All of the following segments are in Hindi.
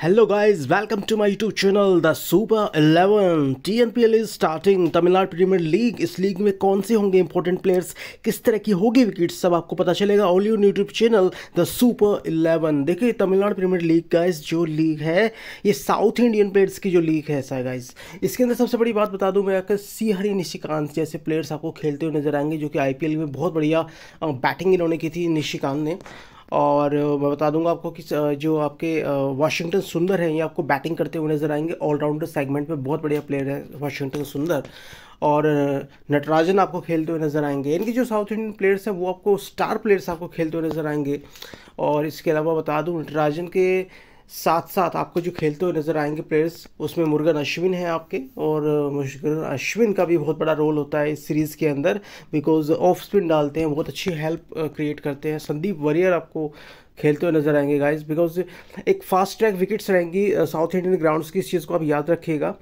Hello guys, welcome to my YouTube channel The Super 11 TNPL is starting Tamil Nadu premier league इस लीग में कौन से होंगे इंपॉर्टेंट प्लेयर्स किस तरह की होगी विकेट सब आपको पता चलेगा ऑल यून YouTube channel the super eleven देखिए तमिलनाडु प्रीमियर लीग गाइस जो लीग है ये साउथ इंडियन प्लेयर्स की जो लीग है ऐसा गाइज इसके अंदर सबसे बड़ी बात बता दूँ मैं आकर सी हरी निशिकांत जैसे प्लेयर्स आपको खेलते हुए नजर आएंगे जो कि आई में बहुत बढ़िया बैटिंग इन्होंने की थी निशिकांत ने और मैं बता दूंगा आपको कि जो आपके वाशिंगटन सुंदर हैं ये आपको बैटिंग करते हुए नजर आएंगे ऑलराउंडर सेगमेंट में बहुत बढ़िया प्लेयर हैं वाशिंगटन सुंदर और नटराजन आपको खेलते हुए नजर आएंगे इनके जो साउथ इंडियन प्लेयर्स हैं वो आपको स्टार प्लेयर्स आपको खेलते हुए नजर आएंगे और इसके अलावा बता दूँ नटराजन के साथ साथ आपको जो खेलते हुए नज़र आएंगे प्लेयर्स उसमें मुर्गन अश्विन है आपके और मुर्गन अश्विन का भी बहुत बड़ा रोल होता है इस सीरीज़ के अंदर बिकॉज ऑफ स्पिन डालते हैं बहुत अच्छी हेल्प क्रिएट करते हैं संदीप वरियर आपको खेलते हुए नजर आएंगे गाइस बिकॉज एक फास्ट ट्रैक विकेट्स रहेंगी साउथ इंडियन ग्राउंड्स की इस चीज़ को आप याद रखिएगा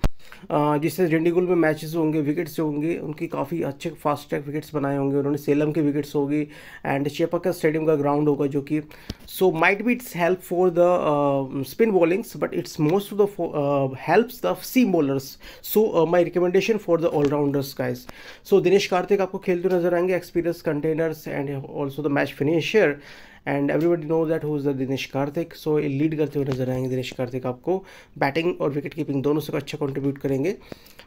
जिससे डिंडीगुल में मैचेस होंगे विकेट्स होंगे उनकी काफ़ी अच्छे फास्ट ट्रैक विकेट्स बनाए होंगे उन्होंने सेलम के विकेट्स होगी एंड का स्टेडियम का ग्राउंड होगा जो कि so might be it's help for the spin bowlings but it's most of the helps the seam bowlers so my recommendation for the allrounders guys so Dinesh Karthik आपको खेलते नजर आएंगे experience containers and also the match finisher and everybody know that who is the Dinesh Karthik so ये लीड करते हुए नजर आएंगे दिनेश कार्तिक आपको बैटिंग और विकेट कीपिंग दोनों से अच्छा कंट्रीब्यूट करेंगे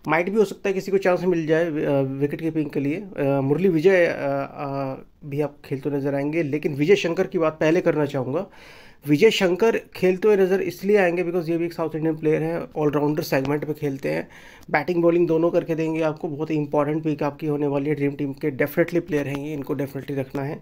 माइट भी हो सकता है किसी को चांस मिल जाए विकेट uh, कीपिंग के लिए uh, मुरली विजय uh, भी आप खेलते नज़र आएंगे लेकिन विजय शंकर की बात पहले करना चाहूँगा विजय शंकर खेलते हुए नज़र इसलिए आएंगे बिकॉज ये भी एक साउथ इंडियन प्लेयर है ऑलराउंडर सेगमेंट पे खेलते हैं बैटिंग बॉलिंग दोनों करके देंगे आपको बहुत ही इंपॉर्टेंट पिक आपकी होने वाली है ड्रीम टीम के डेफिनेटली प्लेयर हैं ये इनको डेफिनेटली रखना है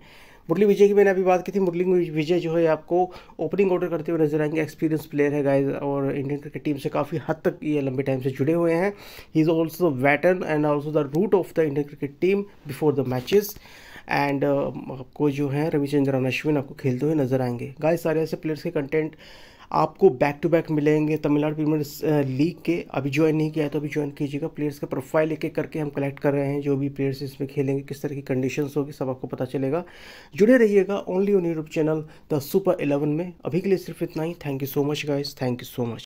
मुरली विजय की मैंने अभी बात की थी मुरली विजय जो है आपको ओपनिंग ऑर्डर करते हुए नजर आएंगे एक्सपीरियंस प्लेयर है गाइज और इंडियन क्रिकेट टीम से काफ़ी हद तक ये लंबे टाइम से जुड़े हुए हैं he is also veteran and also the root of the Indian cricket team before the matches and आपको जो है रविचंद्रन अश्विन आपको खेलते हुए नजर आएंगे गाय सारे ऐसे प्लेयर्स के कंटेंट आपको बैक टू बैक मिलेंगे तमिलनाडु प्रीमियर लीग के अभी ज्वाइन नहीं किया है तो अभी ज्वाइन कीजिएगा प्लेयर्स का प्रोफाइल एक एक करके हम कलेक्ट कर रहे हैं जो भी प्लेयर्स इसमें खेलेंगे किस तरह की कंडीशंस होगी सब आपको पता चलेगा जुड़े रहिएगा only on YouTube channel the super eleven में अभी के लिए सिर्फ इतना ही thank you so much guys thank you so much